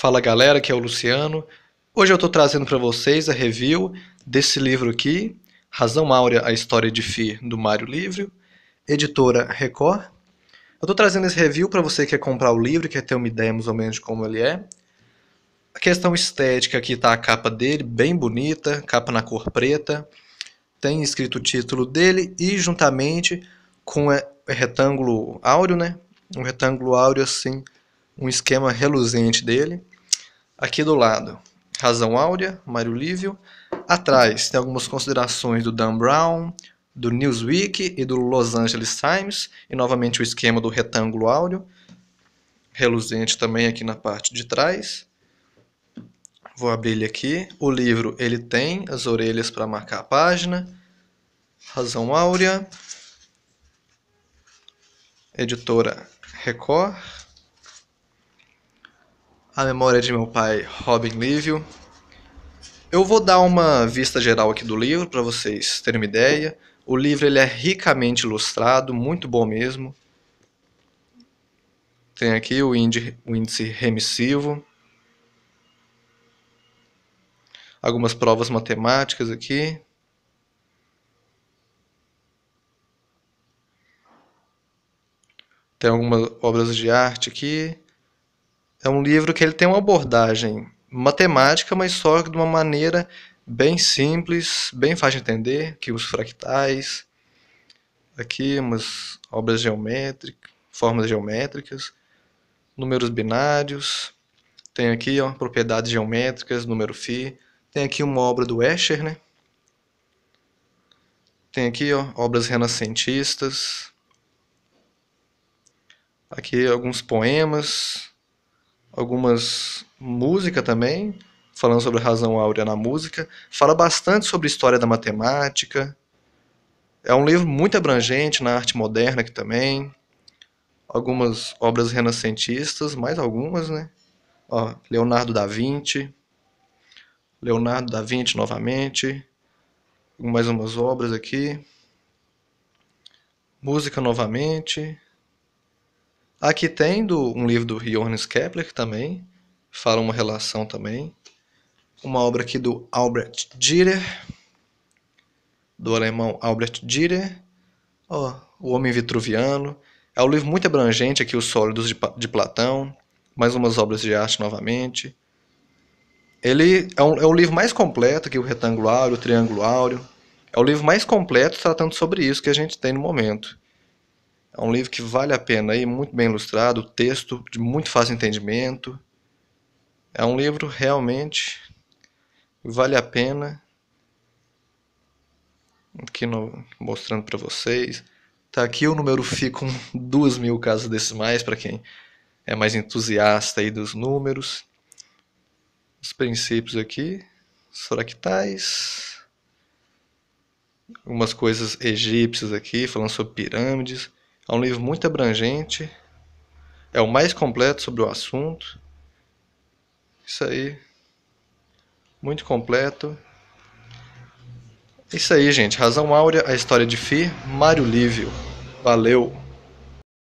Fala galera, que é o Luciano. Hoje eu estou trazendo para vocês a review desse livro aqui, Razão Áurea, a História de FI, do Mário Livre, editora Record. Eu estou trazendo esse review para você que quer comprar o livro, quer ter uma ideia mais ou menos de como ele é. A questão estética aqui está a capa dele, bem bonita, capa na cor preta. Tem escrito o título dele e juntamente com o é, retângulo áureo, né? Um retângulo áureo assim, um esquema reluzente dele. Aqui do lado, Razão Áurea, Mário Lívio. Atrás tem algumas considerações do Dan Brown, do Newsweek e do Los Angeles Times. E novamente o esquema do retângulo áureo, reluzente também aqui na parte de trás. Vou abrir ele aqui. O livro ele tem as orelhas para marcar a página. Razão Áurea. Editora Record. A Memória de Meu Pai, Robin Livio. Eu vou dar uma vista geral aqui do livro para vocês terem uma ideia. O livro ele é ricamente ilustrado, muito bom mesmo. Tem aqui o índice, o índice remissivo. Algumas provas matemáticas aqui. Tem algumas obras de arte aqui. É um livro que ele tem uma abordagem matemática, mas só de uma maneira bem simples, bem fácil de entender, que os fractais, aqui umas obras geométricas, formas geométricas, números binários, tem aqui ó, propriedades geométricas, número φ, tem aqui uma obra do Escher, né? Tem aqui ó, obras renascentistas, aqui alguns poemas, algumas música também, falando sobre a razão áurea na música. Fala bastante sobre história da matemática. É um livro muito abrangente na arte moderna aqui também. Algumas obras renascentistas, mais algumas, né? Ó, Leonardo da Vinci. Leonardo da Vinci novamente. Mais umas obras aqui. Música novamente. Aqui tem do, um livro do Johannes Kepler também, fala uma relação também. Uma obra aqui do Albert Dürer, do alemão Albert Dürer, oh, O Homem Vitruviano. É um livro muito abrangente aqui, Os Sólidos de, de Platão, mais umas obras de arte novamente. Ele é, um, é o livro mais completo aqui o retangular, o triangular. É o livro mais completo tratando sobre isso que a gente tem no momento. É um livro que vale a pena, aí, muito bem ilustrado, texto de muito fácil entendimento. É um livro realmente vale a pena. Aqui no, mostrando para vocês. Tá aqui o número fica com duas mil casas decimais para quem é mais entusiasta aí dos números. Os princípios aqui, os fractais, algumas coisas egípcias aqui falando sobre pirâmides é um livro muito abrangente, é o mais completo sobre o assunto. Isso aí, muito completo. Isso aí, gente. Razão Áurea, a história de Fi, Mário Lívio. Valeu!